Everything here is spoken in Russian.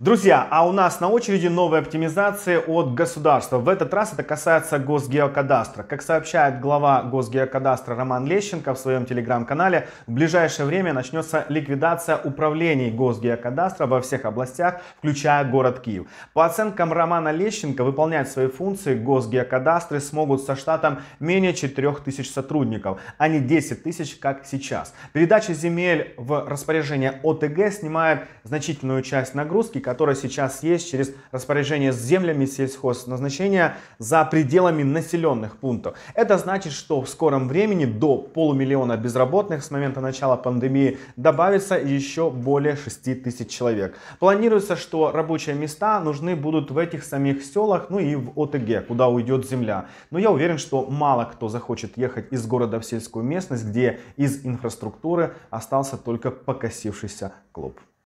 Друзья, а у нас на очереди новая оптимизация от государства. В этот раз это касается Госгеокадастра. Как сообщает глава Госгеокадастра Роман Лещенко в своем телеграм-канале, в ближайшее время начнется ликвидация управлений Госгеокадастра во всех областях, включая город Киев. По оценкам Романа Лещенко, выполнять свои функции Госгеокадастры смогут со штатом менее 4000 сотрудников, а не 10 тысяч, как сейчас. Передача земель в распоряжение ОТГ снимает значительную часть нагрузки, которые сейчас есть через распоряжение с землями сельхозназначения за пределами населенных пунктов. Это значит, что в скором времени до полумиллиона безработных с момента начала пандемии добавится еще более 6 тысяч человек. Планируется, что рабочие места нужны будут в этих самих селах, ну и в ОТГ, куда уйдет земля. Но я уверен, что мало кто захочет ехать из города в сельскую местность, где из инфраструктуры остался только покосившийся клуб.